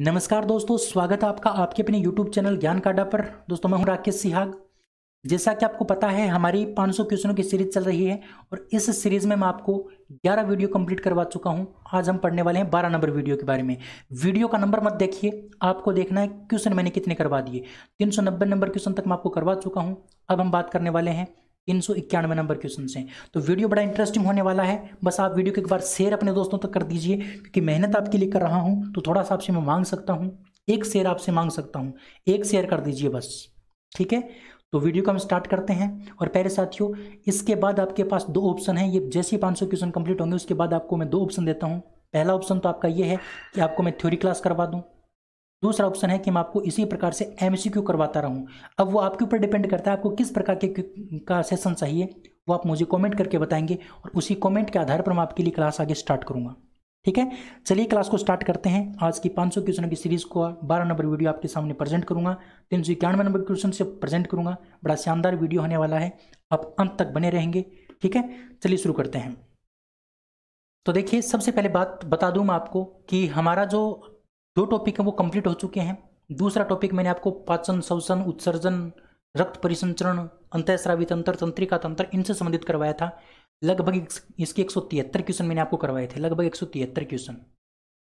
नमस्कार दोस्तों स्वागत है आपका आपके अपने यूट्यूब चैनल ज्ञान काडा पर दोस्तों मैं हूं राकेश सिहाग जैसा कि आपको पता है हमारी 500 क्वेश्चनों की सीरीज चल रही है और इस सीरीज में मैं आपको 11 वीडियो कंप्लीट करवा चुका हूं आज हम पढ़ने वाले हैं 12 नंबर वीडियो के बारे में वीडियो का नंबर मत देखिए आपको देखना है क्वेश्चन मैंने कितने करवा दिए तीन नंबर क्वेश्चन तक मैं आपको करवा चुका हूँ अब हम बात करने वाले हैं तीन सौ इक्यानवे नंबर क्वेश्चन हैं तो वीडियो बड़ा इंटरेस्टिंग होने वाला है बस आप वीडियो को एक बार शेयर अपने दोस्तों तक कर दीजिए क्योंकि मेहनत आपके लिए कर रहा हूँ तो थोड़ा सा आपसे मैं मांग सकता हूँ एक शेयर आपसे मांग सकता हूँ एक शेयर कर दीजिए बस ठीक है तो वीडियो को हम स्टार्ट करते हैं और पहले साथियों इसके बाद आपके पास दो ऑप्शन हैं ये जैसे ही पाँच सौ क्वेश्चन कंप्लीट होंगे उसके बाद आपको मैं दो ऑप्शन देता हूँ पहला ऑप्शन तो आपका ये है कि आपको मैं थ्योरी क्लास करवा दूँ दूसरा ऑप्शन है कि मैं आपको इसी प्रकार से एम करवाता रहूँ अब वो आपके ऊपर डिपेंड करता है आपको किस प्रकार के का सेशन चाहिए वो आप मुझे कॉमेंट करके बताएंगे और उसी कॉमेंट के आधार पर मैं आपके लिए क्लास आगे स्टार्ट करूँगा ठीक है चलिए क्लास को स्टार्ट करते हैं आज की 500 क्वेश्चनों की सीरीज को बारह नंबर वीडियो आपके सामने प्रेजेंट करूंगा तीन सौ इक्यानवे नंबर क्वेश्चन से प्रेजेंट करूंगा बड़ा शानदार वीडियो होने वाला है आप अंत तक बने रहेंगे ठीक है चलिए शुरू करते हैं तो देखिए सबसे पहले बात बता दूं मैं आपको कि हमारा जो दो टॉपिक हैं वो कंप्लीट हो चुके हैं दूसरा टॉपिक मैंने आपको पाचन शवसन उत्सर्जन रक्त परिसंचरण अंतःस्रावी तंत्र तंत्रिका तंत्र इनसे संबंधित करवाया था लगभग इसके एक सौ तिहत्तर क्वेश्चन मैंने आपको करवाए थे लगभग एक सौ तिहत्तर क्वेश्चन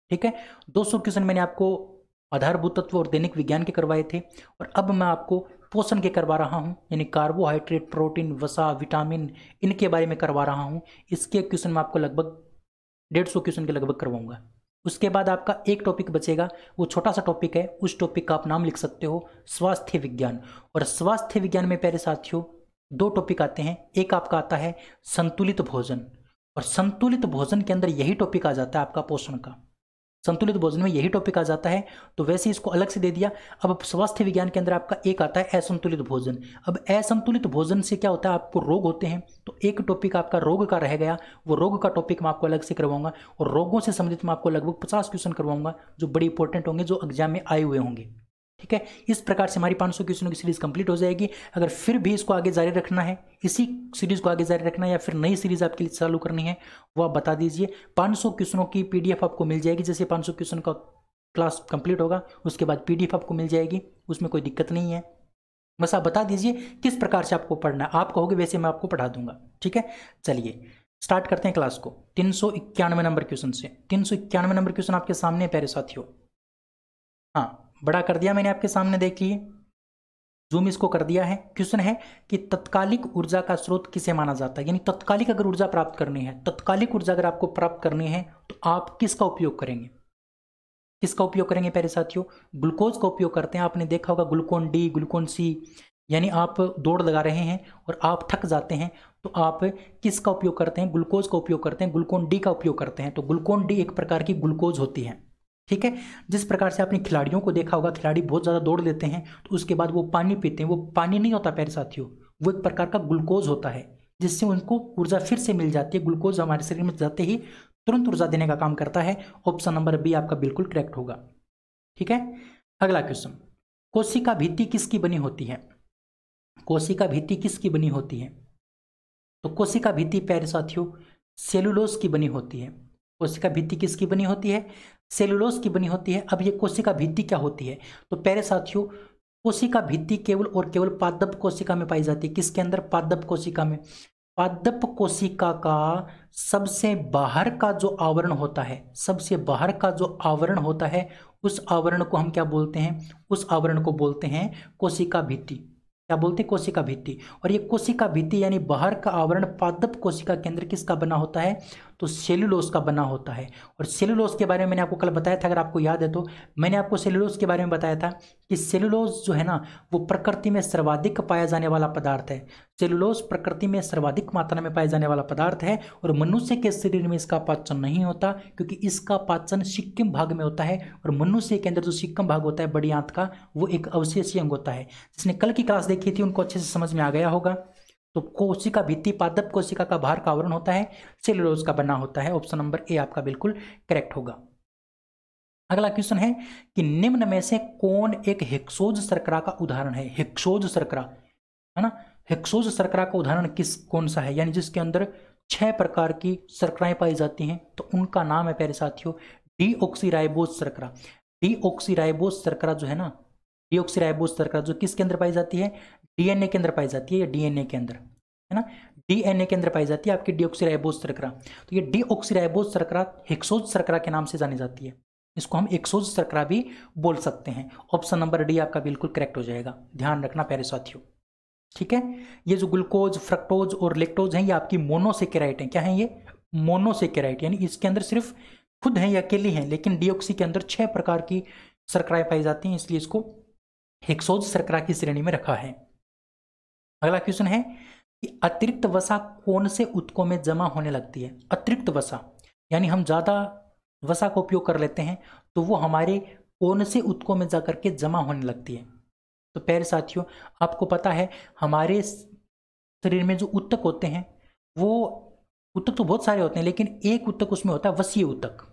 ठीक है दो सौ क्वेश्चन मैंने आपको आधारभूत तत्व और दैनिक विज्ञान के करवाए थे और अब मैं आपको पोषण के करवा रहा हूँ यानी कार्बोहाइड्रेट प्रोटीन वसा विटामिन इनके बारे में करवा रहा हूँ इसके क्वेश्चन मैं आपको लगभग डेढ़ सौ क्वेश्चन के लगभग करवाऊंगा उसके बाद आपका एक टॉपिक बचेगा वो छोटा सा टॉपिक है उस टॉपिक का आप नाम लिख सकते हो स्वास्थ्य विज्ञान और स्वास्थ्य विज्ञान में प्यारे साथियों दो टॉपिक आते हैं एक आपका आता है संतुलित भोजन और संतुलित भोजन के अंदर यही टॉपिक आ जाता है आपका पोषण का संतुलित भोजन में यही टॉपिक आ जाता है तो वैसे इसको अलग से दे दिया अब स्वास्थ्य विज्ञान के अंदर आपका एक आता है असंतुलित भोजन अब असंतुलित भोजन से क्या होता है आपको रोग होते हैं तो एक टॉपिक आपका रोग का रह गया वो रोग का टॉपिक मैं आपको अलग से करवाऊंगा और रोगों से संबंधित मैं आपको लगभग पचास क्वेश्चन करवाऊंगा जो बड़े इंपॉर्टेंट होंगे जो एग्जाम में आए हुए होंगे ठीक है इस प्रकार से हमारी 500 क्वेश्चनों की सीरीज़ कंप्लीट हो जाएगी अगर फिर भी इसको आगे जारी रखना है इसी सीरीज़ को आगे जारी रखना है या फिर नई सीरीज़ आपके लिए चालू करनी है वो आप बता दीजिए 500 क्वेश्चनों की पीडीएफ आपको मिल जाएगी जैसे 500 क्वेश्चन का क्लास कंप्लीट होगा उसके बाद पीडीएफ आपको मिल जाएगी उसमें कोई दिक्कत नहीं है बस आप बता दीजिए किस प्रकार से आपको पढ़ना है आप कहोगे वैसे मैं आपको पढ़ा दूंगा ठीक है चलिए स्टार्ट करते हैं क्लास को तीन सौ इक्यानवे नंबर क्वेश्चन से तीन सौ इक्यानवे नंबर क्वेश्चन आपके सामने प्यारे साथियों हाँ बड़ा कर दिया मैंने आपके सामने लिए जूम इसको कर दिया है क्वेश्चन है कि तत्कालिक ऊर्जा का स्रोत किसे माना जाता है यानी तत्कालिक अगर ऊर्जा प्राप्त करनी है तत्कालिक ऊर्जा अगर आपको प्राप्त करनी है तो आप किसका उपयोग करेंगे किसका उपयोग करेंगे प्यारे साथियों ग्लूकोज का उपयोग करते हैं आपने देखा होगा ग्लूकोन डी ग्लूकोन सी यानी आप दौड़ लगा रहे हैं और आप थक जाते हैं तो आप किसका उपयोग करते हैं ग्लूकोज का उपयोग करते हैं ग्लूकोन डी का उपयोग करते हैं तो ग्लूकोन डी एक प्रकार की ग्लूकोज होती है ठीक है जिस प्रकार से आपने खिलाड़ियों को देखा होगा खिलाड़ी बहुत ज़्यादा दौड़ लेते हैं तो उसके बाद वो पानी पीते हैं वो पानी नहीं होता प्यारे साथियों वो एक प्रकार का ग्लूकोज होता है जिससे उनको ऊर्जा फिर से मिल जाती है ग्लूकोज हमारे शरीर में जाते ही तुरंत ऊर्जा देने का काम करता है ऑप्शन नंबर बी आपका बिल्कुल करेक्ट होगा ठीक है अगला क्वेश्चन कोशिका भित्ति किसकी बनी होती है कोशिका भित्ति किसकी बनी होती है तो कोशिका भित्ति प्यारे साथियों सेलुलोज की बनी होती है कोशिका भित्ति किसकी बनी होती है सेलुलोस की बनी होती है अब ये कोशिका भित्ति क्या होती है तो पहले साथियों कोशिका भित्ति केवल और केवल पादप कोशिका में पाई जाती है किसके अंदर पादप कोशिका में पादप कोशिका का सबसे बाहर का जो आवरण होता है सबसे बाहर का जो आवरण होता है उस आवरण को हम क्या बोलते हैं उस आवरण को बोलते हैं कोशिका भित्ति क्या बोलते हैं कोशिका भित्ति और ये कोशिका भित्ति यानी बाहर का आवरण पादप कोशिका के अंदर किसका बना होता है तो सेलुलोस का बना होता है और सेलुलोस के बारे में मैंने आपको कल बताया था अगर आपको याद है तो मैंने आपको सेलुलोज के बारे में बताया था कि सेलुलोस जो है ना वो प्रकृति में सर्वाधिक पाया जाने वाला पदार्थ है सेलुलोस प्रकृति में सर्वाधिक मात्रा में पाया जाने वाला पदार्थ है और मनुष्य के शरीर में इसका पाचन नहीं होता क्योंकि इसका पाचन सिक्किम भाग में होता है और मनुष्य के अंदर जो सिक्किम भाग होता है बड़ी आंत का वो एक अवशेषी अंग होता है जिसने कल की क्लास देखी थी उनको अच्छे से समझ में आ गया होगा तो कोशिका भित्ति पादप कोशिका का बाहर का आवरण होता है सेलुलोज का बना होता है ऑप्शन नंबर ए आपका बिल्कुल करेक्ट होगा अगला क्वेश्चन है कि निम्न में से कौन एक हेक्सोज सर्करा का उदाहरण है हेक्सोज सर्करा है ना हेक्सोज सर्करा का उदाहरण किस कौन सा है यानी जिसके अंदर छह प्रकार की सर्कराएं पाई जाती हैं तो उनका नाम है प्यारे साथियों डी डीऑक्सीराइबोज सरकरा डीऑक्सीराइबोज सर्करा जो है ना डी डीऑक्सीराइबोज सरकरा जो किसके अंदर पाई जाती है डीएनए के अंदर पाई जाती है या डीएनए के अंदर है ना डीएनए के अंदर पाई जाती है आपकी डीऑक्सीराइबोज सरकरा तो ये डीऑक्सीराइबोज सरकरा हेक्सोज सरकरा के नाम से जानी जाती है इसको हम एक्सोज सरकरा भी बोल सकते हैं ऑप्शन नंबर डी आपका बिल्कुल करेक्ट हो जाएगा ध्यान रखना प्यारे साथियों ठीक है ये जो ग्लूकोज फ्रक्टोज और लेक्टोज हैं ये आपकी मोनोसेकेराइट हैं क्या हैं ये मोनोसेकेराइट यानी इसके अंदर सिर्फ खुद हैं या अकेली हैं लेकिन डीऑक्सी के अंदर छह प्रकार की सरकराएं पाई जाती हैं इसलिए इसको हेक्सोज सरकरा की श्रेणी में रखा है अगला क्वेश्चन है कि अतिरिक्त वसा कौन से उत्कों में जमा होने लगती है अतिरिक्त वसा यानी हम ज़्यादा वसा का उपयोग कर लेते हैं तो वो हमारे कौन से उत्कों में जा करके जमा होने लगती है तो प्यारे साथियों आपको पता है हमारे शरीर में जो उत्तक होते हैं वो उत्तक तो बहुत सारे होते हैं लेकिन एक उत्तक उसमें होता है वसीय उत्तक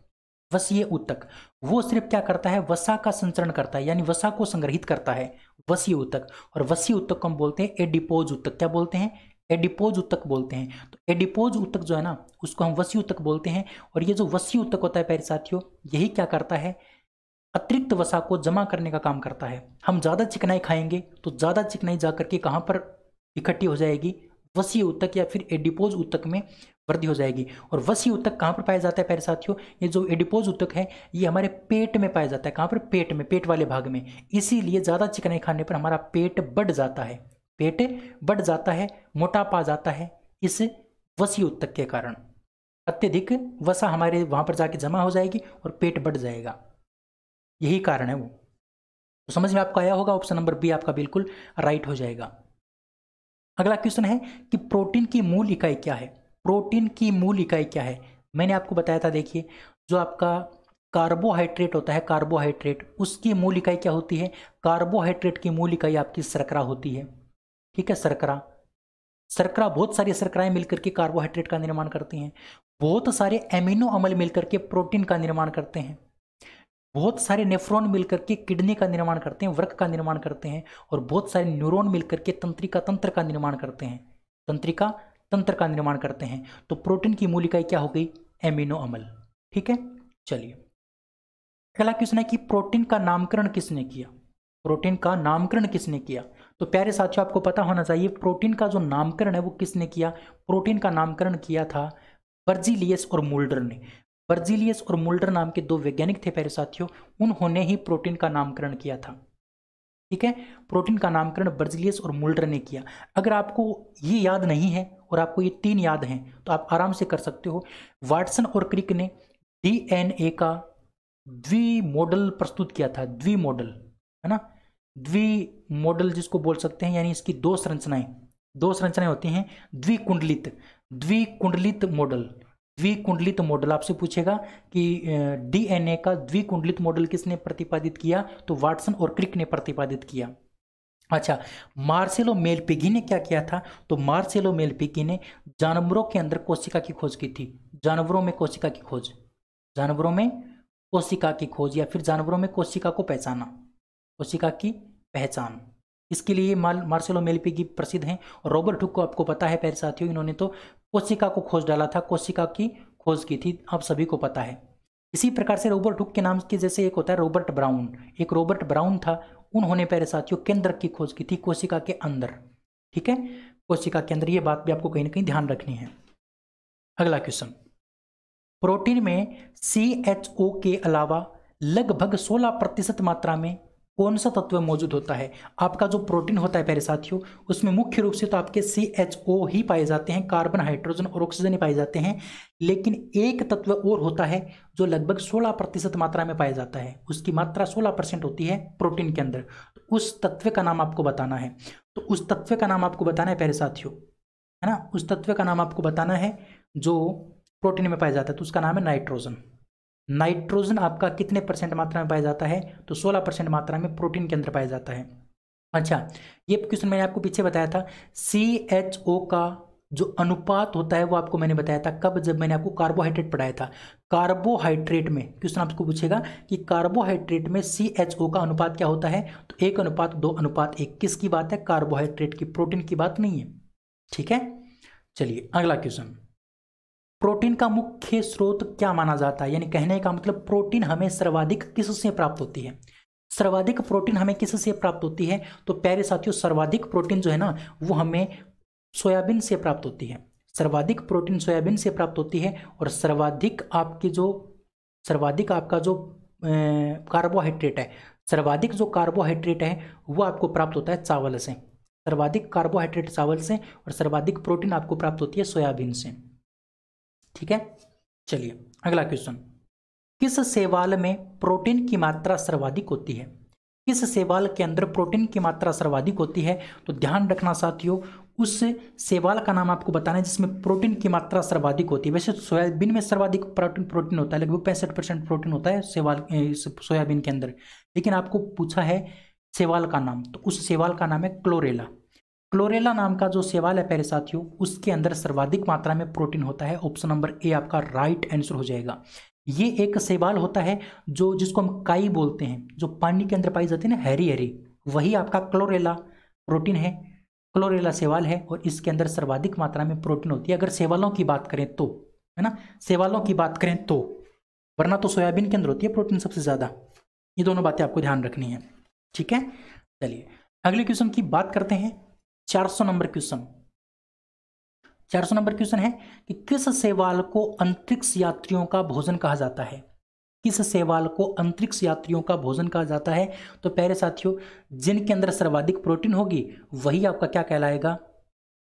वसीय उत्तक वो सिर्फ क्या करता है वसा का संचरण करता है यानी वसा को संग्रहित करता है वसीय उत्तक और वसीय उत्तक को हम बोलते हैं एडिपोज उत्तक क्या बोलते हैं एडिपोज उत्तक बोलते हैं तो एडिपोज उत्तक जो है ना उसको हम वसी उत्तक बोलते हैं और ये जो वसी उत्तक होता है पैर साथियों यही क्या करता है अतिरिक्त वसा को जमा करने का काम करता है हम ज़्यादा चिकनाई खाएंगे तो ज़्यादा चिकनाई जा करके कहाँ पर इकट्ठी हो जाएगी वसी उत्तक या फिर एडिपोज उत्तक में वृद्धि हो जाएगी और वसी उत्तक कहाँ पर पाया जाता है प्यारे साथियों ये जो एडिपोज उत्तक है ये हमारे पेट में पाया जाता है कहाँ पर पेट में पेट वाले भाग में इसीलिए ज़्यादा चिकनाई खाने पर हमारा पेट बढ़ जाता है पेट बढ़ जाता है मोटापा जाता है इस वसी उत्तक के कारण अत्यधिक वसा हमारे वहाँ पर जाके जमा हो जाएगी और पेट बढ़ जाएगा यही कारण है वो तो समझ में आपको आया होगा ऑप्शन नंबर बी आपका बिल्कुल राइट हो जाएगा अगला क्वेश्चन है कि प्रोटीन की मूल इकाई क्या है प्रोटीन की मूल इकाई क्या है मैंने आपको बताया था देखिए जो आपका कार्बोहाइड्रेट होता है कार्बोहाइड्रेट उसकी मूल इकाई क्या होती है कार्बोहाइड्रेट की मूल इकाई आपकी सरकरा होती है ठीक है सरकरा सरकरा बहुत सारी सरकराएं मिलकर के कार्बोहाइड्रेट का निर्माण करती हैं बहुत सारे एमिनो अमल मिलकर के प्रोटीन का निर्माण करते हैं बहुत सारे नेफ्रॉन मिलकर के किडनी का निर्माण करते हैं वृक का निर्माण करते हैं और बहुत सारे न्यूरॉन मिलकर के तंत्रिका तंत्र का निर्माण करते हैं तंत्रिका तंत्र का निर्माण करते हैं तो प्रोटीन की मूल क्या हो गई एमिनो अमल ठीक है चलिए अगला क्वेश्चन है कि प्रोटीन का नामकरण किसने किया प्रोटीन का नामकरण किसने किया तो प्यारे साथियों आपको पता होना चाहिए प्रोटीन का जो नामकरण है वो किसने किया प्रोटीन का नामकरण किया था बर्जिलियस और मोल्डर ने बर्जिलियस और मुल्डर नाम के दो वैज्ञानिक थे पहले साथियों उन्होंने ही प्रोटीन का नामकरण किया था ठीक है प्रोटीन का नामकरण बर्जिलियस और मुल्डर ने किया अगर आपको ये याद नहीं है और आपको ये तीन याद हैं तो आप आराम से कर सकते हो वाटसन और क्रिक ने डीएनए का द्वि मॉडल प्रस्तुत किया था द्वि मॉडल है ना द्वि मॉडल जिसको बोल सकते हैं यानी इसकी दो संरचनाएं दो संरचनाएं होती हैं द्विकुंडलित द्विकुंडलित मॉडल द्विकुंडलित मॉडल आपसे पूछेगा कि डीएनए का द्विकुंडलित मॉडल किसने प्रतिपादित किया तो वाटसन और क्रिक ने प्रतिपादित किया अच्छा मार्सेलो मेलपिगी ने क्या किया था तो मार्सेलो मेलपिगी ने जानवरों के अंदर कोशिका की खोज की थी जानवरों में कोशिका की खोज जानवरों में कोशिका की खोज या फिर जानवरों में कोशिका को पहचाना कोशिका की पहचान इसके लिए माल मार्सेलो मेलपी की प्रसिद्ध हैं और रॉबर्ट हुक को आपको पता है पहले साथियों इन्होंने तो कोशिका को खोज डाला था कोशिका की खोज की थी आप सभी को पता है इसी प्रकार से रॉबर्ट हुक के नाम के जैसे एक होता है रॉबर्ट ब्राउन एक रॉबर्ट ब्राउन था उन्होंने पहले साथियों केंद्र की खोज की थी कोशिका के अंदर ठीक है कोशिका के अंदर ये बात भी आपको कहीं ना कहीं ध्यान रखनी है अगला क्वेश्चन प्रोटीन में सी एच ओ के अलावा लगभग 16 प्रतिशत मात्रा में कौन सा तत्व मौजूद होता है आपका जो प्रोटीन होता है प्यारे साथियों उसमें मुख्य रूप से तो आपके सी एच ओ ही पाए जाते हैं कार्बन हाइड्रोजन और ऑक्सीजन ही पाए जाते हैं लेकिन एक तत्व और होता है जो लगभग 16 प्रतिशत मात्रा में पाया जाता है उसकी मात्रा 16 परसेंट होती है प्रोटीन के अंदर तो उस तत्व का नाम आपको बताना है तो उस तत्व का नाम आपको बताना है पहले साथियों है ना उस तत्व का नाम आपको बताना है जो प्रोटीन में पाया जाता है तो उसका नाम है नाइट्रोजन नाइट्रोजन आपका कितने परसेंट मात्रा में पाया जाता है तो सोलह परसेंट मात्रा में प्रोटीन के अंदर पाया जाता है अच्छा ये क्वेश्चन मैंने आपको पीछे बताया था सी एच ओ का जो अनुपात होता है वो आपको मैंने बताया था कब जब मैंने आपको कार्बोहाइड्रेट पढ़ाया था कार्बोहाइड्रेट में क्वेश्चन आपको पूछेगा कि कार्बोहाइड्रेट में सी एच ओ का अनुपात क्या होता है तो एक अनुपात दो अनुपात एक किसकी बात है कार्बोहाइड्रेट की प्रोटीन की बात नहीं है ठीक है चलिए अगला क्वेश्चन प्रोटीन का मुख्य स्रोत क्या माना जाता है यानी कहने का मतलब प्रोटीन हमें सर्वाधिक किससे प्राप्त होती है सर्वाधिक प्रोटीन हमें किससे प्राप्त होती है तो प्यारे साथियों सर्वाधिक प्रोटीन जो है ना वो हमें सोयाबीन से प्राप्त होती है सर्वाधिक प्रोटीन सोयाबीन से प्राप्त होती है और सर्वाधिक आपकी जो सर्वाधिक आपका जो कार्बोहाइड्रेट है सर्वाधिक जो कार्बोहाइड्रेट है वो आपको प्राप्त होता है चावल से सर्वाधिक कार्बोहाइड्रेट चावल से और सर्वाधिक प्रोटीन आपको प्राप्त होती है सोयाबीन से ठीक है चलिए अगला क्वेश्चन किस सेवाल में प्रोटीन की मात्रा सर्वाधिक होती है किस सेवाल के अंदर प्रोटीन की मात्रा सर्वाधिक होती है तो ध्यान रखना साथियों उस सेवाल का नाम आपको बताना है जिसमें प्रोटीन की मात्रा सर्वाधिक होती है वैसे तो सोयाबीन में सर्वाधिक प्रोटीन प्रोटीन होता है लगभग पैंसठ परसेंट प्रोटीन होता है सेवाल सोयाबीन के अंदर लेकिन आपको पूछा है सेवाल का नाम तो उस सेवाल का नाम है क्लोरेला क्लोरेला नाम का जो सेवाल है पहले साथियों उसके अंदर सर्वाधिक मात्रा में प्रोटीन होता है ऑप्शन नंबर ए आपका राइट आंसर हो जाएगा ये एक सेवाल होता है जो जिसको हम काई बोलते हैं जो पानी के अंदर पाई जाती है ना हरी हरी वही आपका क्लोरेला प्रोटीन है क्लोरेला सेवाल है और इसके अंदर सर्वाधिक मात्रा में प्रोटीन होती है अगर सेवालों की बात करें तो है ना सेवालों की बात करें तो वरना तो सोयाबीन के अंदर होती है प्रोटीन सबसे ज़्यादा ये दोनों बातें आपको ध्यान रखनी है ठीक है चलिए अगले क्वेश्चन की बात करते हैं 400 नंबर क्वेश्चन 400 नंबर क्वेश्चन है कि किस सेवाल को अंतरिक्ष यात्रियों का भोजन कहा जाता है किस सेवाल को अंतरिक्ष यात्रियों का भोजन कहा जाता है तो पहले साथियों जिनके अंदर सर्वाधिक प्रोटीन होगी वही आपका क्या कहलाएगा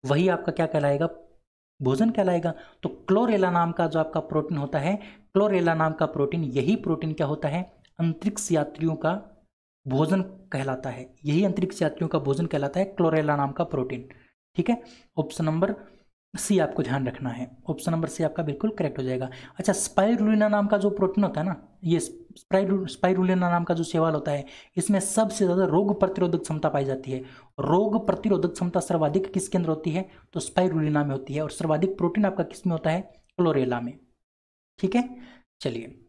वही आपका क्या कहलाएगा भोजन कहलाएगा तो क्लोरेला नाम का जो आपका प्रोटीन होता है क्लोरेला नाम का प्रोटीन यही प्रोटीन क्या होता है अंतरिक्ष यात्रियों का भोजन कहलाता है यही अंतरिक्ष यात्रियों का भोजन कहलाता है क्लोरेला नाम का प्रोटीन ठीक है ऑप्शन नंबर सी आपको ध्यान रखना है ऑप्शन नंबर सी आपका बिल्कुल करेक्ट हो जाएगा अच्छा स्पाइरुलिना नाम का जो प्रोटीन होता है ना ये स्पाइरुलिना नाम का जो सेवाल होता है इसमें सबसे ज़्यादा रोग प्रतिरोधक क्षमता पाई जाती है रोग प्रतिरोधक क्षमता सर्वाधिक किसके अंदर होती है तो स्पाइरुलिना में होती है और सर्वाधिक प्रोटीन आपका किस में होता है क्लोरेला में ठीक है चलिए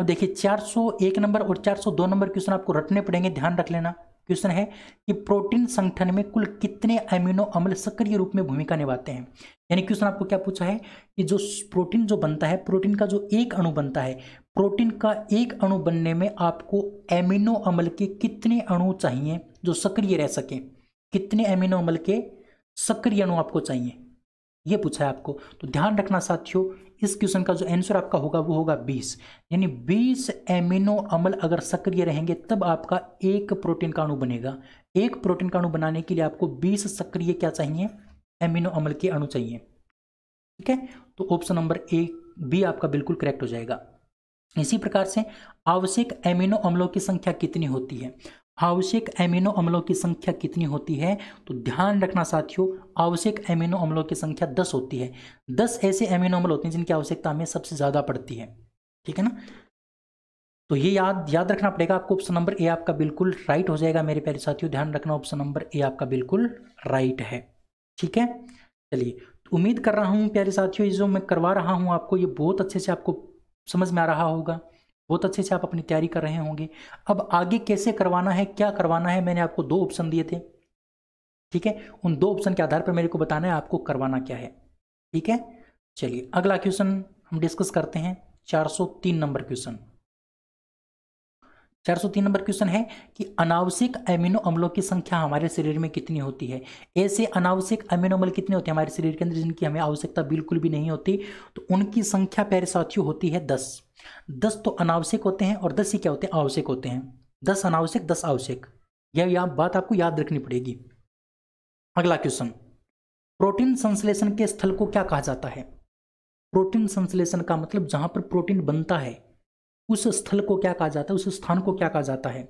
अब देखिए 401 नंबर और 402 नंबर क्वेश्चन आपको रटने पड़ेंगे ध्यान रख लेना क्वेश्चन है कि प्रोटीन संगठन में कुल कितने अमीनो अम्ल सक्रिय रूप में भूमिका निभाते हैं यानी क्वेश्चन आपको क्या पूछा है कि जो प्रोटीन जो बनता है प्रोटीन का जो एक अणु बनता है प्रोटीन का एक अणु बनने में आपको एमिनो अम्ल के कितने अणु चाहिए जो सक्रिय रह सके कितने एमिनो अम्ल के सक्रिय अणु आपको चाहिए ये पूछा है आपको तो ध्यान रखना साथियों इस क्वेश्चन का जो आंसर आपका होगा वो होगा 20 यानी 20 एमिनो अम्ल अगर सक्रिय रहेंगे तब आपका एक प्रोटीन का अणु बनेगा एक प्रोटीन का अणु बनाने के लिए आपको 20 सक्रिय क्या चाहिए एमिनो अम्ल के अणु चाहिए ठीक है तो ऑप्शन नंबर ए बी आपका बिल्कुल करेक्ट हो जाएगा इसी प्रकार से आवश्यक एमिनो अम्लों की संख्या कितनी होती है आवश्यक एमिनो अम्लों की संख्या कितनी होती है तो ध्यान रखना साथियों आवश्यक एमिनो अम्लों की संख्या दस होती है दस ऐसे एमिनो अम्ल होते हैं जिनकी आवश्यकता हमें सबसे ज़्यादा पड़ती है ठीक है ना तो ये याद याद रखना पड़ेगा आपको ऑप्शन नंबर ए आपका बिल्कुल राइट हो जाएगा मेरे प्यारे साथियों ध्यान रखना ऑप्शन नंबर ए आपका बिल्कुल राइट है ठीक है चलिए तो उम्मीद कर रहा हूँ प्यारे साथियों ये जो मैं करवा रहा हूँ आपको ये बहुत अच्छे से आपको समझ में आ रहा होगा बहुत अच्छे से आप अपनी तैयारी कर रहे होंगे अब आगे कैसे करवाना है क्या करवाना है मैंने आपको दो ऑप्शन दिए थे ठीक है उन दो ऑप्शन के आधार पर मेरे को बताना है आपको करवाना क्या है ठीक है चलिए अगला क्वेश्चन हम डिस्कस करते हैं 403 नंबर क्वेश्चन चार सौ तीन नंबर क्वेश्चन है कि अनावश्यक अमीनो अम्लों की संख्या हमारे शरीर में कितनी होती है ऐसे अनावश्यक अमीनो अम्ल कितने होते हैं हमारे शरीर के अंदर जिनकी हमें आवश्यकता बिल्कुल भी नहीं होती तो उनकी संख्या प्यारे साथियों होती है दस दस तो अनावश्यक होते हैं और दस ही क्या होते हैं आवश्यक होते हैं दस अनावश्यक दस आवश्यक यह या बात आपको याद रखनी पड़ेगी अगला क्वेश्चन प्रोटीन संश्लेषण के स्थल को क्या कहा जाता है प्रोटीन संश्लेषण का मतलब जहां पर प्रोटीन बनता है उस स्थल को क्या कहा जाता है उस स्थान को क्या कहा जाता है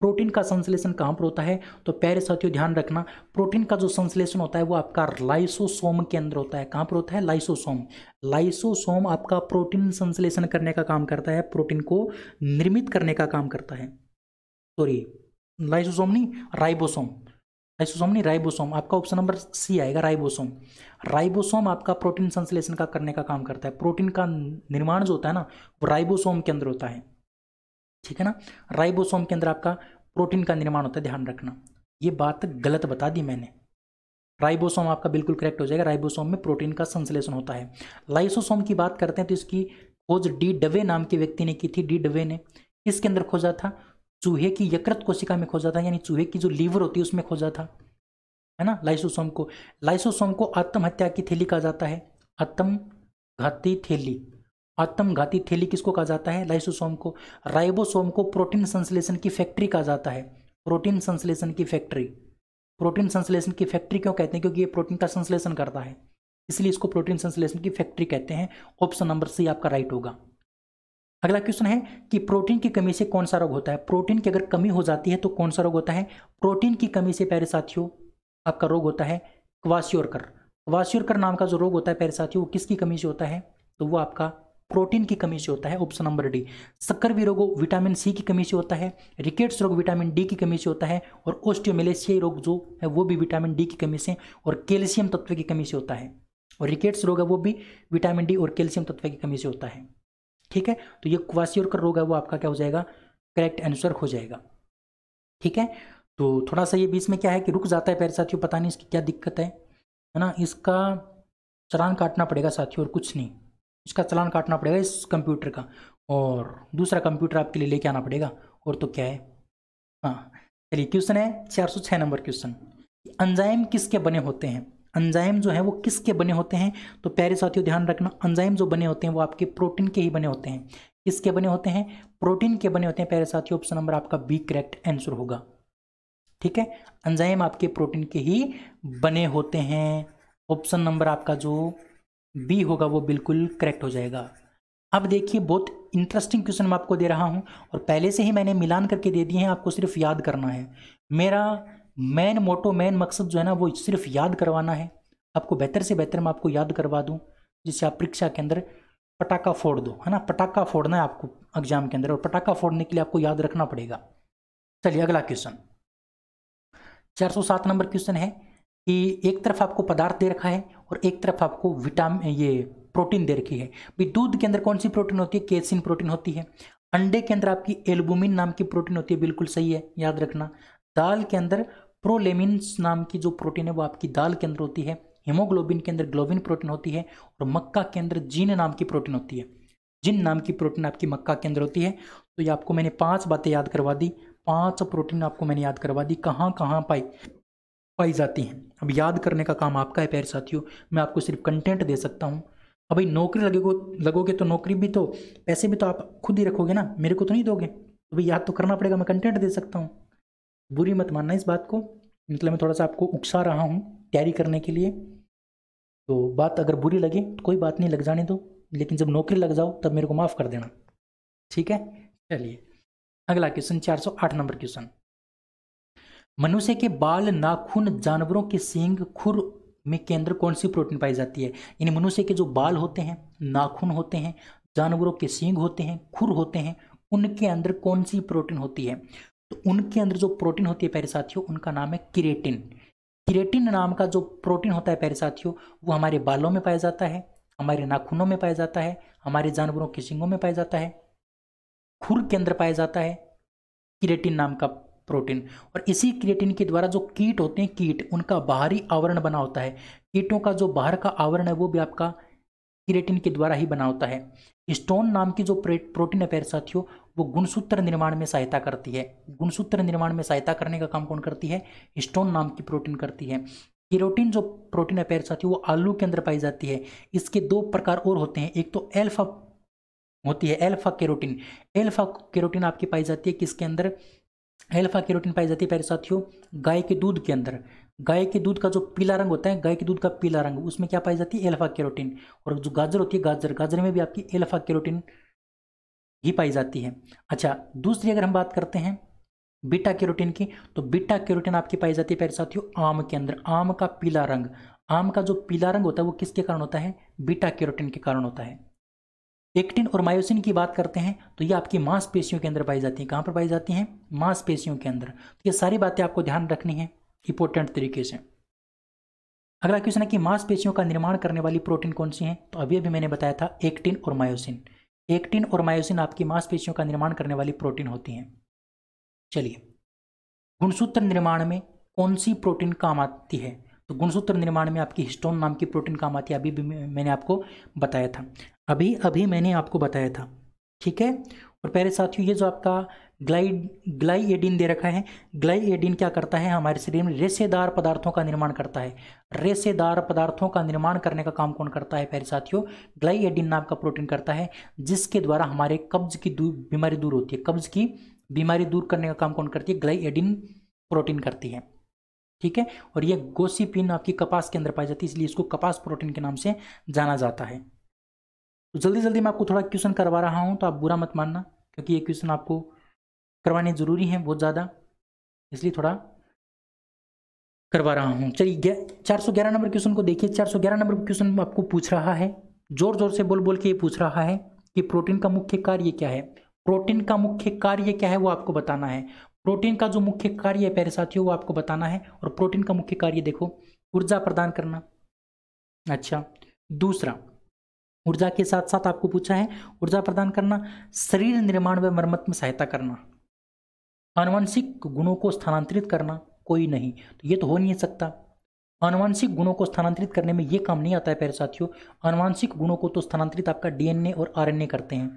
प्रोटीन का संश्लेषण कहाँ पर होता है तो प्यारे साथियों ध्यान रखना प्रोटीन का जो संश्लेषण होता है वो आपका लाइसोसोम के अंदर होता है कहाँ पर होता है लाइसोसोम लाइसोसोम आपका प्रोटीन संश्लेषण करने का काम करता है प्रोटीन को निर्मित करने का काम करता है सॉरी लाइसोसोम नहीं राइबोसोम लाइसोसोम नहीं राइबोसोम आपका ऑप्शन नंबर सी आएगा राइबोसोम राइबोसोम आपका प्रोटीन संश्लेषण का करने का काम करता है प्रोटीन का निर्माण जो होता है ना वो राइबोसोम के अंदर होता है ठीक है ना राइबोसोम के अंदर आपका प्रोटीन का निर्माण होता है ध्यान रखना ये बात गलत बता दी मैंने राइबोसोम आपका बिल्कुल करेक्ट हो जाएगा राइबोसोम में प्रोटीन का संश्लेषण होता है लाइसोसोम की बात करते हैं तो इसकी खोज डी डवे नाम के व्यक्ति ने की थी डी डवे ने किसके अंदर खोजा था चूहे की यकृत कोशिका में खोजा था यानी चूहे की जो लीवर होती है उसमें खोजा था है ना लाइसोसोम को लाइसोसोम को आत्महत्या की थैली कहा जाता है आत्मघाती थैली आत्मघाती थैली किसको कहा जाता है लाइसोसोम को राइबोसोम को प्रोटीन संश्लेषण की फैक्ट्री कहा जाता है प्रोटीन संश्लेषण की फैक्ट्री प्रोटीन संश्लेषण की फैक्ट्री क्यों कहते हैं क्योंकि ये प्रोटीन का संश्लेषण करता है इसलिए इसको प्रोटीन संश्लेषण की फैक्ट्री कहते हैं ऑप्शन नंबर सी आपका राइट होगा अगला क्वेश्चन है कि प्रोटीन की कमी से कौन सा रोग होता है प्रोटीन की अगर कमी हो जाती है तो कौन सा रोग होता है प्रोटीन की कमी से पैर साथियों आपका रोग होता है क्वासियोरकर क्वासियोरकर नाम का जो रोग होता है पैर साथियों वो किसकी कमी से होता है तो वो आपका प्रोटीन की कमी से होता है ऑप्शन नंबर डी सक्कर भी रोग विटामिन सी की कमी से होता है रिकेट्स रोग विटामिन डी की कमी से होता है और ओस्टियोमेलेशियाई रोग जो है वो भी विटामिन डी की कमी से और कैल्शियम तत्व की कमी से होता है और रिकेट्स रोग है वो भी विटामिन डी और कैल्शियम तत्व की कमी से होता है ठीक है तो ये क्वासियोरकर रोग है वो आपका क्या हो जाएगा करेक्ट आंसर हो जाएगा ठीक है तो थोड़ा सा ये बीच में क्या है कि रुक जाता है पैर साथियों पता नहीं इसकी क्या दिक्कत है है ना इसका चलान काटना पड़ेगा साथियों और कुछ नहीं इसका चलान काटना पड़ेगा इस कंप्यूटर का और दूसरा कंप्यूटर आपके लिए लेके आना पड़ेगा और तो क्या है हाँ चलिए क्वेश्चन है चार सौ नंबर क्वेश्चन अंजाइम किसके बने होते हैं अंजाइम जो है वो किसके बने होते हैं तो प्यारे साथियों ध्यान रखना अंजाइम जो बने होते हैं वो आपके प्रोटीन के ही बने होते हैं किसके बने होते हैं प्रोटीन के बने होते हैं प्यारे साथियों ऑप्शन नंबर आपका बी करेक्ट आंसर होगा ठीक है अंजाइम आपके प्रोटीन के ही बने होते हैं ऑप्शन नंबर आपका जो बी होगा वो बिल्कुल करेक्ट हो जाएगा अब देखिए बहुत इंटरेस्टिंग क्वेश्चन मैं आपको दे रहा हूँ और पहले से ही मैंने मिलान करके दे दिए हैं आपको सिर्फ याद करना है मेरा मेन मोटो मेन मकसद जो है ना वो सिर्फ याद करवाना है आपको बेहतर से बेहतर मैं आपको याद करवा दूँ जिससे आप परीक्षा के अंदर पटाखा फोड़ दो है ना पटाखा फोड़ना है आपको एग्जाम के अंदर और पटाखा फोड़ने के लिए आपको याद रखना पड़ेगा चलिए अगला क्वेश्चन 407 नंबर क्वेश्चन है कि एक तरफ आपको पदार्थ दे रखा है और एक तरफ आपको विटामिन ये प्रोटीन दे रखी है भाई दूध के अंदर कौन सी प्रोटीन होती है केसिन प्रोटीन होती है अंडे के अंदर आपकी एल्बुमिन नाम की प्रोटीन होती है बिल्कुल सही है याद रखना दाल के अंदर प्रोलेमिन्स नाम की जो प्रोटीन है वो आपकी दाल के अंदर होती है हीमोग्लोबिन के अंदर ग्लोबिन प्रोटीन होती है और मक्का के अंदर जीन नाम की प्रोटीन होती है जिन नाम की प्रोटीन आपकी मक्का के अंदर होती है तो ये आपको मैंने पांच बातें याद करवा दी पांच प्रोटीन आपको मैंने याद करवा दी कहाँ कहाँ पाई पाई जाती हैं अब याद करने का काम आपका है प्यारे साथियों मैं आपको सिर्फ कंटेंट दे सकता हूँ अब भाई नौकरी लगेगो लगोगे तो नौकरी भी तो पैसे भी तो आप खुद ही रखोगे ना मेरे को तो नहीं दोगे अभी तो याद तो करना पड़ेगा मैं कंटेंट दे सकता हूँ बुरी मत मानना इस बात को मतलब मैं थोड़ा सा आपको उकसा रहा हूँ तैयारी करने के लिए तो बात अगर बुरी लगे तो कोई बात नहीं लग जाने दो लेकिन जब नौकरी लग जाओ तब मेरे को माफ़ कर देना ठीक है चलिए अगला क्वेश्चन चार सौ आठ नंबर क्वेश्चन मनुष्य के बाल नाखून जानवरों के सींग खुर में के अंदर कौन सी प्रोटीन पाई जाती है यानी मनुष्य के जो बाल होते हैं नाखून होते हैं जानवरों के सींग होते हैं खुर होते हैं उनके अंदर कौन सी प्रोटीन होती है तो उनके अंदर जो प्रोटीन होती है प्यारे साथियों उनका नाम है किरेटिन किरेटिन नाम का जो प्रोटीन होता है प्यारे साथियों वो हमारे बालों में पाया जाता है हमारे नाखूनों में पाया जाता है हमारे जानवरों के सिंगों में पाया जाता है खुर के अंदर पाया जाता है किरेटिन नाम का प्रोटीन और इसी क्रिएटिन के द्वारा जो कीट होते हैं कीट उनका बाहरी आवरण बना होता है कीटों का जो बाहर का आवरण है वो भी आपका क्रिएटिन के द्वारा ही बना होता है स्टोन नाम की जो प्रोटीन है पैर साथियों वो गुणसूत्र निर्माण में सहायता करती है गुणसूत्र निर्माण में सहायता करने का काम कौन करती है स्टोन नाम की प्रोटीन करती है केरोटीन जो प्रोटीन अपेयर होती है वो आलू के अंदर पाई जाती है इसके दो प्रकार और होते हैं एक तो एल्फा होती है एल्फा केरोटीन एल्फा केरोटीन आपकी पाई जाती है किसके अंदर एल्फा केरोटीन पाई जाती है प्यारे साथियों गाय के दूध के अंदर गाय के दूध का जो पीला रंग होता है गाय के दूध का पीला रंग उसमें क्या पाई जाती है एल्फा केरोटीन और जो गाजर होती है गाजर गाजर में भी आपकी एल्फा केरोटीन ही पाई जाती है अच्छा दूसरी अगर हम बात करते हैं बीटा कैरोटीन की तो बीटा कैरोटीन आपकी पाई जाती है पहले साथियों आम के अंदर आम का पीला रंग आम का जो पीला रंग होता है वो किसके कारण होता है बीटा कैरोटीन के कारण होता है एक्टिन और मायोसिन की बात करते हैं तो ये आपकी मांसपेशियों के अंदर पाई जाती हैं कहाँ पर पाई जाती हैं मांसपेशियों के अंदर तो ये सारी बातें आपको ध्यान रखनी है इंपॉर्टेंट तरीके से अगला क्वेश्चन है कि मांसपेशियों का निर्माण करने वाली प्रोटीन कौन सी है तो अभी अभी मैंने बताया था एक्टिन और मायोसिन एक्टिन और मायोसिन आपकी मांसपेशियों का निर्माण करने वाली प्रोटीन होती हैं चलिए गुणसूत्र निर्माण में कौन सी प्रोटीन काम आती है तो गुणसूत्र निर्माण में आपकी हिस्टोन नाम की प्रोटीन काम आती है अभी भी मैंने आपको बताया था अभी अभी मैंने आपको बताया था ठीक है और पहले साथियों ये जो आपका ग्लाइड ग्लाइएडिन दे रखा है ग्लाइएडिन क्या करता है हमारे शरीर में रेसेदार पदार्थों का निर्माण करता है रेसेदार पदार्थों का निर्माण करने का काम कौन करता है प्यारे साथियों ग्लाइएडिन नाम का प्रोटीन करता है जिसके द्वारा हमारे कब्ज की दूर, बीमारी दूर होती है कब्ज की बीमारी दूर करने का काम कौन करती है ग्लाइएडिन प्रोटीन करती है ठीक है और यह गोसीपिन आपकी कपास के अंदर पाई जाती है इसलिए इसको कपास प्रोटीन के नाम से जाना जाता है तो जल्दी जल्दी मैं आपको थोड़ा क्वेश्चन करवा रहा हूँ तो आप बुरा मत मानना क्योंकि ये क्वेश्चन आपको करवाने ज़रूरी हैं बहुत ज़्यादा इसलिए थोड़ा करवा रहा हूँ चलिए चार सौ ग्यारह नंबर क्वेश्चन को देखिए चार सौ ग्यारह नंबर क्वेश्चन आपको पूछ रहा है जोर जोर से बोल बोल के ये पूछ रहा है कि प्रोटीन का मुख्य कार्य क्या है प्रोटीन का मुख्य कार्य क्या है वो आपको बताना है प्रोटीन का जो मुख्य कार्य है प्यारे साथियों वो आपको बताना है और प्रोटीन का मुख्य कार्य देखो ऊर्जा प्रदान करना अच्छा दूसरा ऊर्जा के साथ साथ आपको पूछा है ऊर्जा प्रदान करना शरीर निर्माण व मरम्मत में सहायता करना अनुवंशिक गुणों को स्थानांतरित करना कोई नहीं तो ये तो हो नहीं सकता अनुवंशिक गुणों को स्थानांतरित करने में ये काम नहीं आता है पैर साथियों अनुवंशिक गुणों को तो स्थानांतरित आपका डीएनए और आरएनए करते हैं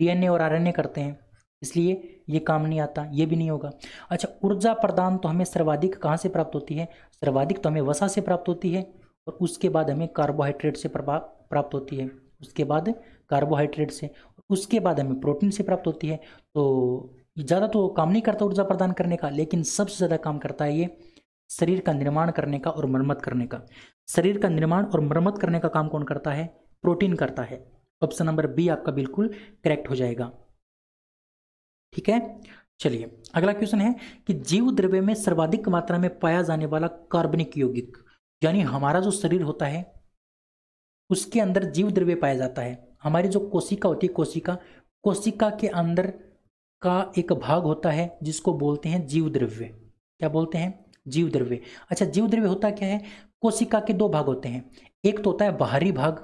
डीएनए और आरएनए करते हैं इसलिए ये काम नहीं आता ये भी नहीं होगा अच्छा ऊर्जा प्रदान तो हमें सर्वाधिक कहाँ से प्राप्त होती है सर्वाधिक तो हमें वसा से प्राप्त होती है और उसके बाद हमें कार्बोहाइड्रेट से प्राप्त होती है उसके बाद कार्बोहाइड्रेट से उसके बाद हमें प्रोटीन से प्राप्त होती है तो ज़्यादा तो काम नहीं करता ऊर्जा प्रदान करने का लेकिन सबसे ज़्यादा काम करता है ये शरीर का निर्माण करने का और मरम्मत करने का शरीर का निर्माण और मरम्मत करने का काम कौन करता है प्रोटीन करता है ऑप्शन नंबर बी आपका बिल्कुल करेक्ट हो जाएगा ठीक है चलिए अगला क्वेश्चन है कि जीव द्रव्य में सर्वाधिक मात्रा में पाया जाने वाला कार्बनिक यौगिक यानी हमारा जो शरीर होता है उसके अंदर जीव द्रव्य पाया जाता है हमारी जो कोशिका होती है कोशिका कोशिका के अंदर का एक भाग होता है जिसको बोलते हैं जीव द्रव्य क्या बोलते हैं जीव द्रव्य अच्छा जीव द्रव्य होता क्या है कोशिका के दो भाग होते हैं एक तो होता है बाहरी भाग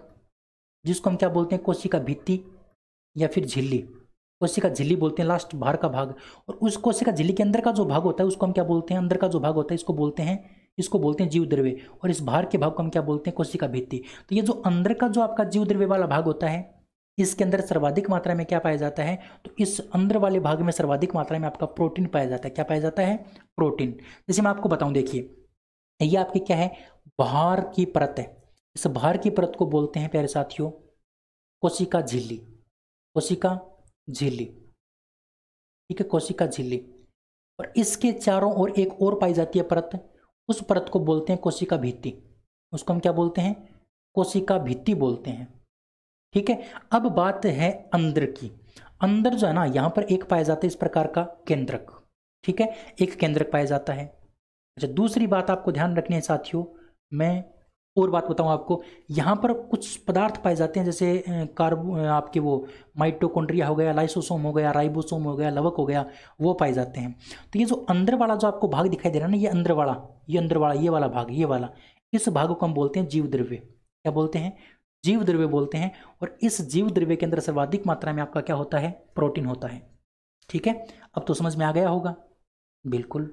जिसको हम क्या बोलते हैं कोशिका भित्ति या फिर झिल्ली कोशिका झिल्ली बोलते हैं लास्ट बाहर का भाग और उस कोशिका झिल्ली के अंदर का जो भाग होता है उसको हम क्या बोलते हैं अंदर का जो भाग होता है इसको बोलते हैं इसको बोलते हैं जीव द्रव्य और इस बाहर के भाग को हम क्या बोलते हैं कोशिका भित्ति तो ये जो अंदर का जो आपका जीव द्रव्य वाला भाग होता है इसके अंदर सर्वाधिक मात्रा में क्या पाया जाता है तो इस अंदर वाले भाग में सर्वाधिक मात्रा में आपका प्रोटीन पाया जाता है क्या पाया जाता है प्रोटीन जैसे मैं आपको बताऊं देखिए ये आपकी क्या है भार की परत है इस भार की परत को बोलते हैं प्यारे साथियों कोशिका झिल्ली कोशिका झिल्ली ठीक है कोशिका झिल्ली और इसके चारों ओर एक और पाई जाती है परत उस परत को बोलते हैं कोशिका भित्ति उसको हम क्या बोलते हैं कोशिका भित्ति बोलते हैं ठीक है अब बात है अंदर की अंदर जो है ना यहाँ पर एक पाया जाता है इस प्रकार का केंद्रक ठीक है एक केंद्रक पाया जाता है अच्छा दूसरी बात आपको ध्यान रखनी है साथियों मैं और बात बताऊं आपको यहां पर कुछ पदार्थ पाए जाते हैं जैसे कार्बो आपके वो माइटोकोड्रिया हो गया लाइसोसोम हो गया राइबोसोम हो गया लवक हो गया वो पाए जाते हैं तो ये जो अंदर वाला जो आपको भाग दिखाई दे रहा है ना ये अंदर वाला ये अंदर वाला ये वाला भाग ये वाला इस भाग को हम बोलते हैं जीव द्रव्य क्या बोलते हैं जीव द्रव्य बोलते हैं और इस जीव द्रव्य के अंदर सर्वाधिक मात्रा में आपका क्या होता है प्रोटीन होता है ठीक है अब तो समझ में आ गया होगा बिल्कुल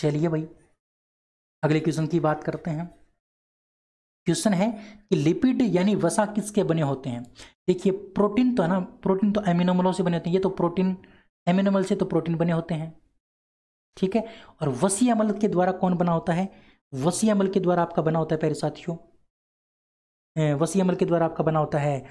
चलिए भाई अगले क्वेश्चन की बात करते हैं क्वेश्चन है कि लिपिड यानी वसा किसके बने होते हैं देखिए प्रोटीन तो है ना प्रोटीन तो एमिनोमलों से बने होते हैं ये तो प्रोटीन एमिनोमल से तो प्रोटीन बने होते हैं ठीक है और वसी अमल के द्वारा कौन बना होता है वसी अमल के द्वारा आपका बना होता है पेरे साथियों वसी अमल के द्वारा आपका बना होता है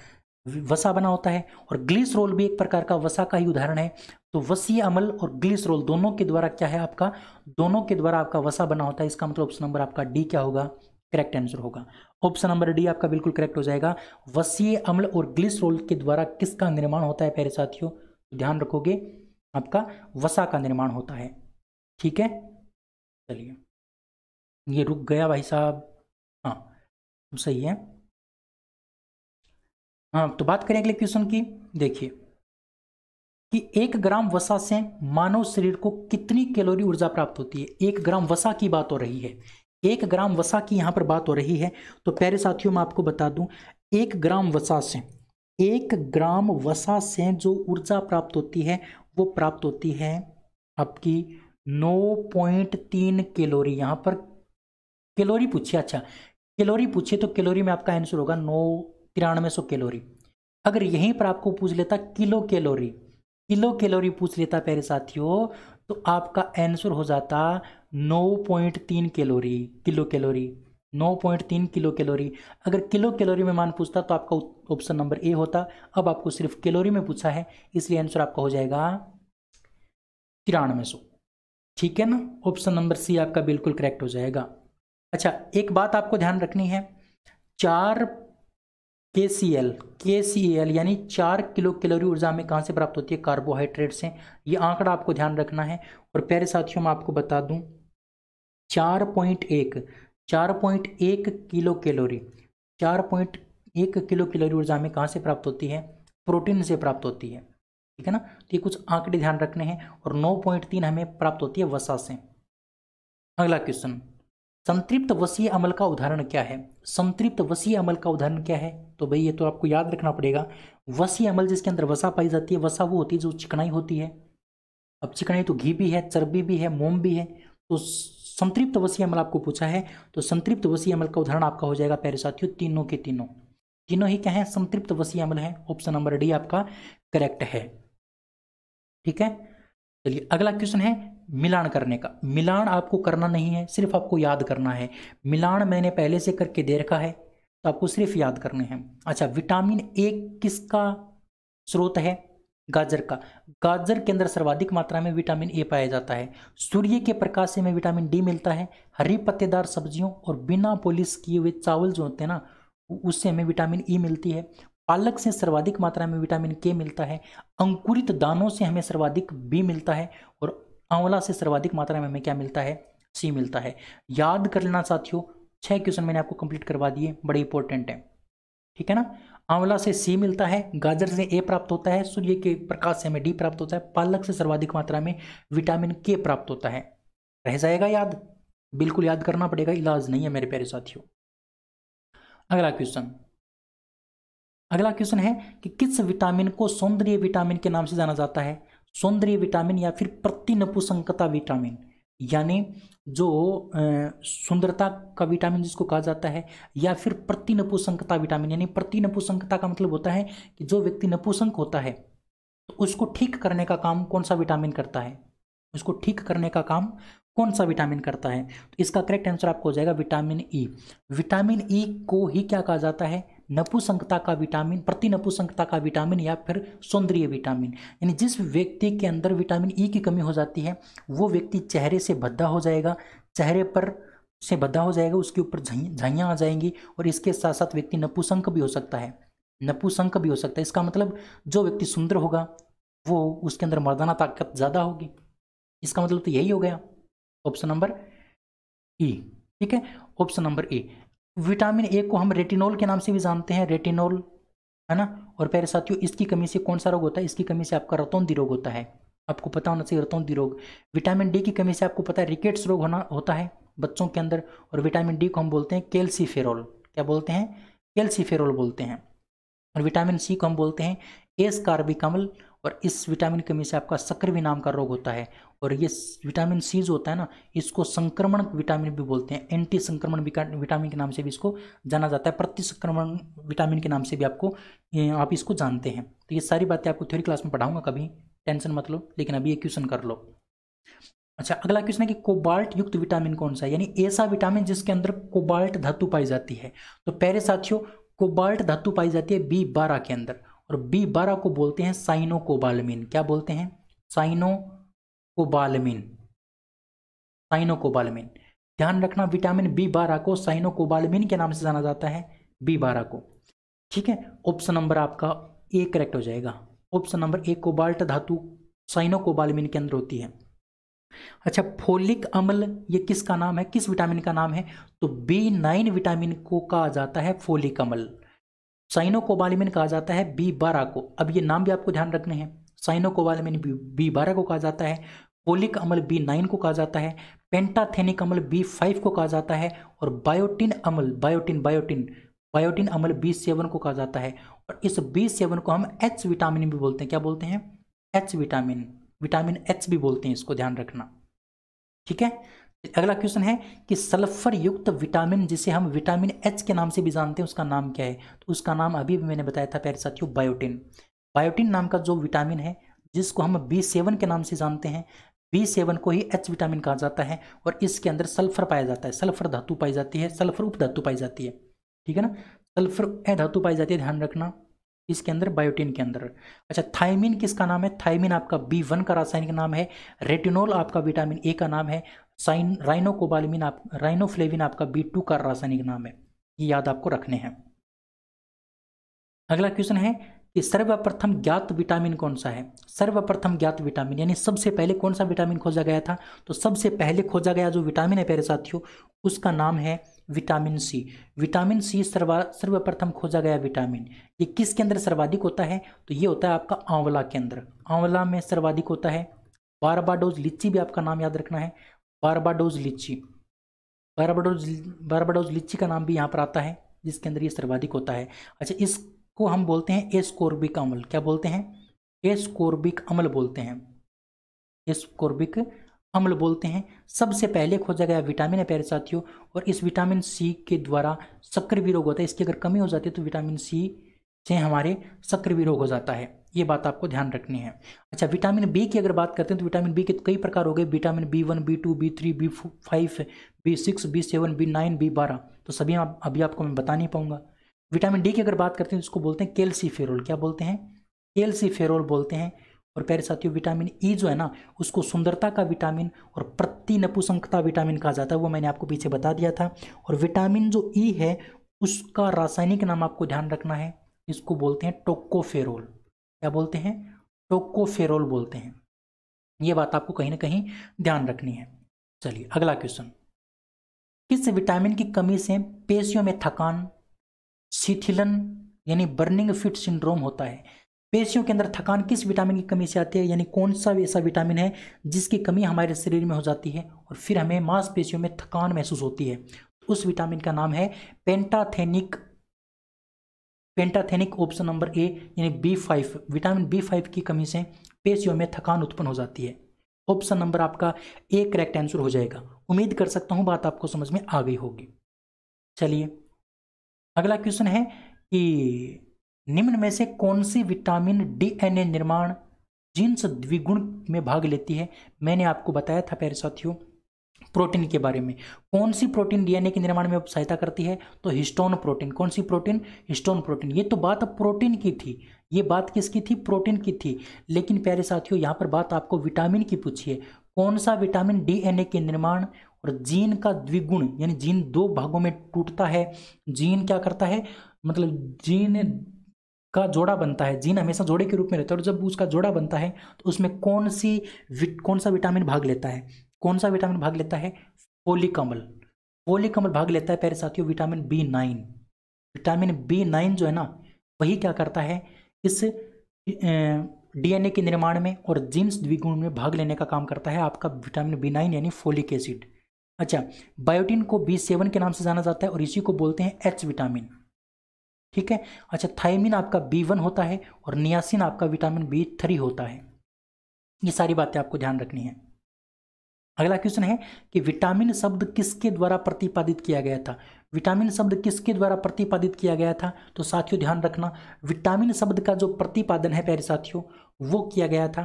वसा बना होता है और ग्लिस रोल भी एक प्रकार का वसा का ही उदाहरण है तो वसी अमल और ग्लिस रोल दोनों के द्वारा क्या है आपका दोनों के द्वारा आपका वसा बना होता है इसका मतलब ऑप्शन नंबर आपका डी क्या होगा करेक्ट आंसर होगा ऑप्शन नंबर डी आपका बिल्कुल करेक्ट हो जाएगा वसीय अम्ल और ग्लिस रोल के द्वारा किसका निर्माण होता है पहले साथियों तो ध्यान रखोगे आपका वसा का निर्माण होता है ठीक है चलिए ये रुक गया भाई साहब हाँ सही है हाँ तो बात करें अगले क्वेश्चन की देखिए कि एक ग्राम वसा से मानव शरीर को कितनी कैलोरी ऊर्जा प्राप्त होती है एक ग्राम वसा की बात हो रही है एक ग्राम वसा की यहाँ पर बात हो रही है तो प्यारे साथियों मैं आपको बता दूं एक ग्राम वसा से एक ग्राम वसा से जो ऊर्जा प्राप्त होती है वो प्राप्त होती है आपकी 9.3 कैलोरी यहाँ पर कैलोरी पूछिए अच्छा कैलोरी पूछिए तो कैलोरी में आपका आंसर होगा नौ तिरानवे सौ कैलोरी अगर यहीं पर आपको पूछ लेता किलो कैलोरी किलो कैलोरी पूछ लेता प्यारे साथियों तो आपका आंसर हो जाता नौ पॉइंट तीन कैलोरी किलो कैलोरी नौ पॉइंट तीन किलो कैलोरी अगर किलो कैलोरी में मान पूछता तो आपका ऑप्शन नंबर ए होता अब आपको सिर्फ कैलोरी में पूछा है इसलिए आंसर आपका हो जाएगा तिरानवे सौ ठीक है ना ऑप्शन नंबर सी आपका बिल्कुल करेक्ट हो जाएगा अच्छा एक बात आपको ध्यान रखनी है चार के सी एल के सी एल यानी चार किलो कैलोरी ऊर्जा हमें कहाँ से प्राप्त होती है कार्बोहाइड्रेट से ये आंकड़ा आपको ध्यान रखना है और प्यारे साथियों मैं आपको बता दूं चार पॉइंट एक चार पॉइंट एक किलो कैलोरी चार पॉइंट एक किलो कैलोरी ऊर्जा हमें कहाँ से प्राप्त होती है प्रोटीन से प्राप्त होती है ठीक है ना तो ये कुछ आंकड़े ध्यान रखने हैं और नौ पॉइंट तीन हमें प्राप्त होती है वसा से अगला क्वेश्चन संतृप्त वसीय अमल का उदाहरण क्या है संतृप्त वसीय अमल का उदाहरण क्या है तो भाई ये तो आपको याद रखना पड़ेगा वसीय अमल जिसके अंदर वसा पाई जाती है वसा वो होती है जो चिकनाई होती है अब चिकनाई तो घी भी है चर्बी भी है मोम भी है तो संतृप्त वसीय अमल आपको पूछा है तो संतृप्त वसीय अमल का उदाहरण आपका हो जाएगा प्यारे साथियों तीनों के तीनों तीनों ही क्या है संतृप्त वसीय अमल है ऑप्शन नंबर डी आपका करेक्ट है ठीक है चलिए अगला क्वेश्चन है मिलान करने का मिलान आपको करना नहीं है सिर्फ आपको याद करना है मिलान मैंने पहले से करके दे रखा है तो आपको सिर्फ याद करने हैं अच्छा विटामिन ए किसका स्रोत है गाजर का गाजर के अंदर सर्वाधिक मात्रा में विटामिन ए पाया जाता है सूर्य के प्रकाश से हमें विटामिन डी मिलता है हरी पत्तेदार सब्जियों और बिना पॉलिश किए हुए चावल जो होते हैं ना उससे हमें विटामिन ई e मिलती है पालक से सर्वाधिक मात्रा में विटामिन के मिलता है अंकुरित दानों से हमें सर्वाधिक बी मिलता है और आंवला से सर्वाधिक मात्रा में हमें क्या मिलता है सी मिलता है याद कर लेना साथियों छह क्वेश्चन मैंने आपको कंप्लीट करवा दिए बड़े इंपॉर्टेंट हैं ठीक है ना आंवला से सी मिलता है गाजर से ए प्राप्त होता है सूर्य के प्रकाश से हमें डी प्राप्त होता है पालक से सर्वाधिक मात्रा में विटामिन के प्राप्त होता है रह जाएगा याद बिल्कुल याद करना पड़ेगा इलाज नहीं है मेरे प्यारे साथियों अगला क्वेश्चन अगला क्वेश्चन है कि किस विटामिन को सौंदर्य विटामिन के नाम से जाना जाता है सौंदर्य विटामिन या फिर प्रतिनपुसंकता विटामिन यानी जो सुंदरता का विटामिन जिसको कहा जाता है या फिर प्रतिनपुसंकता विटामिन यानी प्रतिनपुसंकता का मतलब होता है कि जो व्यक्ति नपुसंक होता है तो उसको ठीक करने का काम कौन सा विटामिन करता है उसको ठीक करने का काम कौन सा विटामिन करता है तो इसका करेक्ट आंसर आपको हो जाएगा vitamin E e. Vitamin E e को ही क्या कहा जाता है नपुसंकता का विटामिन प्रति नपुसंकता का विटामिन या फिर सौंदर्य विटामिन यानी जिस व्यक्ति के अंदर विटामिन ई की कमी हो जाती है वो व्यक्ति चेहरे से भद्दा हो जाएगा चेहरे पर से भद्दा हो जाएगा उसके ऊपर झाइयाँ आ जाएंगी और इसके साथ साथ व्यक्ति नपुसंक भी हो सकता है नपुसंक भी हो सकता है इसका मतलब जो व्यक्ति सुंदर होगा वो उसके अंदर मर्दाना ताकत ज़्यादा होगी इसका मतलब तो यही हो गया ऑप्शन नंबर ई ठीक है option number A vitamin A को हम रेटिनोल के नाम से भी जानते हैं रेटिनोल है ना और प्यारे साथियों इसकी कमी से कौन सा रोग होता है इसकी कमी से आपका रतौंधी रोग होता है आपको पता होना चाहिए रतौंधी रोग विटामिन डी की कमी से आपको पता है रिकेट्स रोग होना होता है बच्चों के अंदर और विटामिन डी को हम बोलते हैं कैल्सीफेरोल क्या बोलते हैं कैल्सीफेरोल बोलते हैं और विटामिन सी को हम बोलते हैं एस कार्बिकमल और इस विटामिन कमी से आपका भी नाम का रोग होता है और ये विटामिन सी जो होता है ना इसको संक्रमण विटामिन भी बोलते हैं एंटी संक्रमण विटामिन के नाम से भी इसको जाना जाता है प्रति संक्रमण विटामिन के नाम से भी आपको आप इसको जानते हैं तो ये सारी बातें आपको थ्योरी क्लास में पढ़ाऊंगा कभी टेंशन मत लो लेकिन अभी ये क्वेश्चन कर लो अच्छा अगला क्वेश्चन है कि कोबाल्ट युक्त विटामिन कौन सा है यानी ऐसा विटामिन जिसके अंदर कोबाल्ट धातु पाई जाती है तो पहले साथियों कोबाल्ट धातु पाई जाती है बी बारह के अंदर और बी बारह को बोलते हैं साइनोकोबालमिन क्या बोलते हैं साइनोकोबालमिन साइनोकोबालमिन ध्यान रखना विटामिन बी बारह को साइनोकोबालमिन के नाम से जाना जाता है बी बारह को ठीक है ऑप्शन नंबर आपका ए करेक्ट हो जाएगा ऑप्शन नंबर ए कोबाल्ट धातु साइनोकोबालमिन के अंदर होती है अच्छा फोलिक अम्ल ये किसका नाम है किस विटामिन का नाम है तो बी नाइन विटामिन को कहा जाता है फोलिक अम्ल साइनो कहा जाता है बी बारह को अब ये नाम भी आपको ध्यान रखने हैं साइनो बी बारह को कहा जाता है कोलिक अमल बी नाइन को कहा जाता है पेंटाथेनिक अमल बी फाइव को कहा जाता है और बायोटिन अमल बायोटिन बायोटिन बायोटिन अमल बी सेवन को कहा जाता है और इस बी सेवन को हम एच विटामिन भी बोलते हैं क्या बोलते हैं एच विटामिन विटामिन एच भी बोलते हैं इसको ध्यान रखना ठीक है अगला क्वेश्चन है कि सल्फर युक्त विटामिन जिसे हम विटामिन एच के नाम से भी जानते हैं उसका नाम क्या है तो उसका नाम अभी भी मैंने बताया था प्यारे साथियों बायोटिन बायोटिन नाम का जो विटामिन है जिसको हम बी सेवन के नाम से जानते हैं बी सेवन को ही एच विटामिन कहा जाता है और इसके अंदर सल्फर पाया जाता है सल्फर धातु पाई जाती है सल्फर उप धातु पाई जाती है ठीक है ना सल्फर ए धातु पाई जाती है ध्यान रखना इसके अंदर बायोटिन के अंदर अच्छा थाइमिन किसका नाम है थाइमिन आपका बी वन का रासायनिक नाम है रेटिनोल आपका विटामिन ए का नाम है साइन राइनोकोबालमिन आप राइनोफ्लेविन आपका बी टू का रासायनिक नाम है ये याद आपको रखने हैं अगला क्वेश्चन है कि सर्वप्रथम ज्ञात विटामिन कौन सा है सर्वप्रथम ज्ञात विटामिन यानी सबसे पहले कौन सा विटामिन खोजा गया था तो सबसे पहले खोजा गया जो विटामिन है प्यारे साथियों उसका नाम है विटामिन सी विटामिन सी सर्वा सर्वप्रथम खोजा गया विटामिन ये किस के अंदर सर्वाधिक होता है तो ये होता है आपका आंवला के अंदर आंवला में सर्वाधिक होता है बारबाडोज लीची भी आपका नाम याद रखना है बारबाडोज लीची बारबाडोज बारबाडोज लीची का नाम भी यहाँ पर आता है जिसके अंदर ये सर्वाधिक होता है अच्छा इस को हम बोलते हैं एस्कोर्बिक अम्ल क्या बोलते हैं एस्कोर्बिक अम्ल बोलते हैं एस्कोर्बिक अम्ल बोलते हैं सबसे पहले खोजा गया विटामिन है प्यारे साथियों और इस विटामिन सी के द्वारा सक्र रोग होता है इसकी अगर कमी हो जाती है तो विटामिन सी से हमारे सक्र रोग हो जाता है ये बात आपको ध्यान रखनी है अच्छा विटामिन बी की अगर बात करते हैं तो विटामिन बी के कई प्रकार हो गए vitamin B one B two B three B five B six B seven B nine B बारह तो सभी आप, अभी आपको मैं बता नहीं पाऊंगा विटामिन डी की अगर बात करते हैं उसको बोलते हैं फेरोल क्या बोलते हैं फेरोल बोलते हैं और प्यारे साथियों विटामिन ई e जो है ना उसको सुंदरता का विटामिन और प्रति नपुसंकता विटामिन कहा जाता है वो मैंने आपको पीछे बता दिया था और विटामिन जो ई e है उसका रासायनिक नाम आपको ध्यान रखना है इसको बोलते हैं टोकोफेरोल क्या बोलते हैं टोकोफेरोल बोलते हैं ये बात आपको कहीं ना कहीं ध्यान रखनी है चलिए अगला क्वेश्चन किस विटामिन की कमी से पेशियों में थकान शिथिलन यानी बर्निंग फिट सिंड्रोम होता है पेशियों के अंदर थकान किस विटामिन की कमी से आती है यानी कौन सा ऐसा विटामिन है जिसकी कमी हमारे शरीर में हो जाती है और फिर हमें मांसपेशियों में थकान महसूस होती है तो उस विटामिन का नाम है pantothenic pantothenic option number A यानी B five vitamin B five की कमी से पेशियों में थकान उत्पन्न हो जाती है ऑप्शन नंबर आपका ए करेक्ट आंसर हो जाएगा उम्मीद कर सकता हूँ बात आपको समझ में आ गई होगी चलिए अगला क्वेश्चन है कि निम्न में से कौन सी विटामिन डीएनए निर्माण जीन्स द्विगुण में भाग लेती है मैंने आपको बताया था प्यारे साथियों प्रोटीन के बारे में कौन सी प्रोटीन डीएनए के निर्माण में सहायता करती है तो हिस्टोन प्रोटीन कौन सी प्रोटीन हिस्टोन प्रोटीन ये तो बात प्रोटीन की थी ये बात किसकी थी प्रोटीन की थी लेकिन प्यारे साथियों यहाँ पर बात आपको विटामिन की पूछी है कौन सा विटामिन डीएनए के निर्माण और जीन का द्विगुण यानी जीन दो भागों में टूटता है जीन क्या करता है मतलब जीन का जोड़ा बनता है जीन हमेशा जोड़े के रूप में रहता है और जब उसका जोड़ा बनता है तो उसमें कौन सी कौन सा विटामिन भाग लेता है कौन सा विटामिन भाग लेता है पोलिकमल पोलिकमल भाग लेता है पहले साथियों vitamin B nine vitamin B nine जो है ना वही क्या करता है इस डीएनए के निर्माण में और जीन्स द्विगुण में भाग लेने का काम करता है आपका विटामिन बी नाइन यानी फोलिक एसिड अच्छा बायोटिन को बी सेवन के नाम से जाना जाता है और इसी को बोलते हैं एच विटामिन ठीक है अच्छा थायमिन आपका बी वन होता है और नियासिन आपका विटामिन बी थ्री होता है ये सारी बातें आपको ध्यान रखनी है अगला क्वेश्चन है कि विटामिन शब्द किसके द्वारा प्रतिपादित किया गया था विटामिन शब्द किसके द्वारा प्रतिपादित किया गया था तो साथियों ध्यान रखना विटामिन शब्द का जो प्रतिपादन है प्यारे साथियों वो किया गया था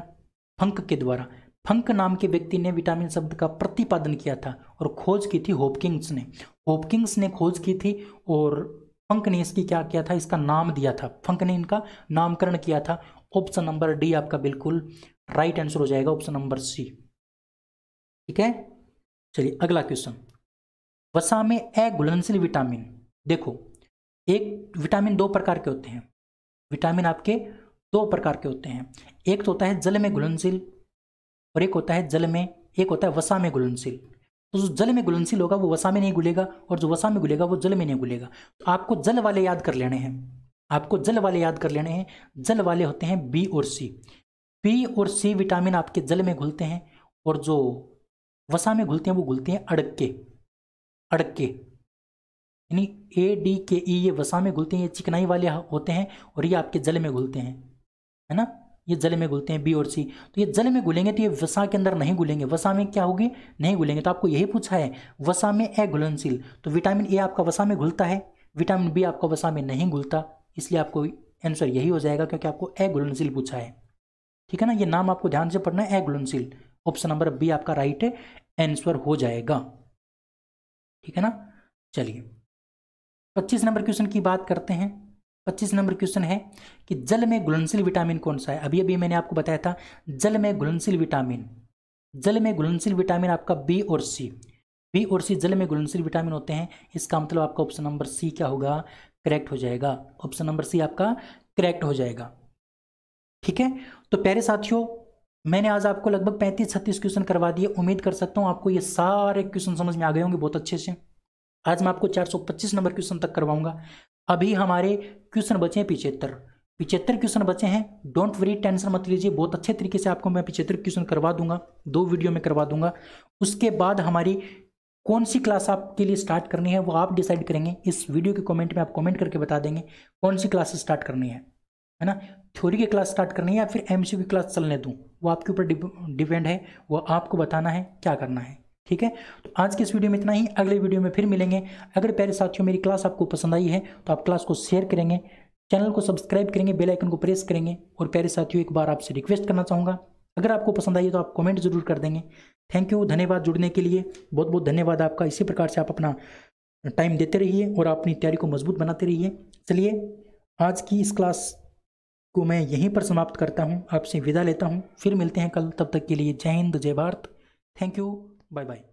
फंक के द्वारा फंक नाम के व्यक्ति ने विटामिन शब्द का प्रतिपादन किया था और खोज की थी होपकिंग्स ने होपकिंग्स ने खोज की थी और फंक ने इसकी क्या किया था इसका नाम दिया था फंक ने इनका नामकरण किया था ऑप्शन नंबर डी आपका बिल्कुल राइट आंसर हो जाएगा ऑप्शन नंबर सी ठीक है चलिए अगला क्वेश्चन वसा में अघुलनशील विटामिन देखो एक विटामिन दो प्रकार के होते हैं विटामिन आपके दो प्रकार के होते हैं एक तो होता है जल में घुलनशील और एक होता है जल में एक होता है वसा में घुलनशील तो जो जल में घुलनशील होगा वो वसा में नहीं घुलेगा और जो वसा में घुलेगा वो जल में नहीं घुलेगा तो आपको जल वाले याद कर लेने हैं आपको जल वाले याद कर लेने हैं जल वाले होते हैं बी और सी बी और सी विटामिन आपके जल में घुलते हैं और जो वसा में घुलते हैं वो घुलते हैं अड़के अड़के यानी ए डी के ई ये वसा में घुलते हैं ये चिकनाई वाले होते हैं और ये आपके जल में घुलते हैं है ना ये जले में घुलते हैं बी और सी तो ये जले में घुलेंगे तो ये वसा के अंदर नहीं घुलेंगे वसा में क्या होगी नहीं घुलेंगे तो आपको यही पूछा है वसा में ए घुलनशील तो विटामिन ए आपका वसा में घुलता है विटामिन बी आपका वसा में नहीं घुलता इसलिए आपको आंसर यही हो जाएगा क्योंकि आपको ए घुलनशील पूछा है ठीक है ना ये नाम आपको ध्यान से पढ़ना है ए घुलनशील ऑप्शन नंबर बी आपका राइट है आंसर हो जाएगा ठीक है ना चलिए पच्चीस नंबर क्वेश्चन की बात करते हैं पच्चीस नंबर क्वेश्चन है कि जल में घुलनशील विटामिन कौन सा है अभी अभी मैंने आपको बताया था जल में घुलनशील विटामिन जल में घुलनशील विटामिन आपका बी और सी बी और सी जल में घुलनशील विटामिन होते हैं इसका मतलब आपका ऑप्शन नंबर सी क्या होगा करेक्ट हो जाएगा ऑप्शन नंबर सी आपका करेक्ट हो जाएगा ठीक है तो प्यारे साथियों मैंने आज आपको लगभग पैंतीस छत्तीस क्वेश्चन करवा दिए उम्मीद कर सकता हूँ आपको ये सारे क्वेश्चन समझ में आ गए होंगे बहुत अच्छे से आज मैं आपको 425 नंबर क्वेश्चन तक करवाऊंगा अभी हमारे क्वेश्चन बचे हैं पिछहत्तर पिछहत्तर क्वेश्चन बचे हैं डोंट वरी टेंशन मत लीजिए बहुत अच्छे तरीके से आपको मैं पिछहत्तर क्वेश्चन करवा दूंगा दो वीडियो में करवा दूंगा उसके बाद हमारी कौन सी क्लास आपके लिए स्टार्ट करनी है वो आप डिसाइड करेंगे इस वीडियो के कमेंट में आप कमेंट करके बता देंगे कौन सी क्लास स्टार्ट करनी है है ना थ्योरी की क्लास स्टार्ट करनी है या फिर एमसीक्यू की क्लास चलने दूँ वो आपके ऊपर डिपेंड है वो आपको बताना है क्या करना है ठीक है तो आज के इस वीडियो में इतना ही अगले वीडियो में फिर मिलेंगे अगर प्यारे साथियों मेरी क्लास आपको पसंद आई है तो आप क्लास को शेयर करेंगे चैनल को सब्सक्राइब करेंगे बेल आइकन को प्रेस करेंगे और प्यारे साथियों एक बार आपसे रिक्वेस्ट करना चाहूँगा अगर आपको पसंद आई है तो आप कमेंट जरूर कर देंगे थैंक यू धन्यवाद जुड़ने के लिए बहुत बहुत धन्यवाद आपका इसी प्रकार से आप अपना टाइम देते रहिए और अपनी तैयारी को मजबूत बनाते रहिए चलिए आज की इस क्लास को मैं यहीं पर समाप्त करता हूँ आपसे विदा लेता हूँ फिर मिलते हैं कल तब तक के लिए जय हिंद जय Bharat thank you Bye bye.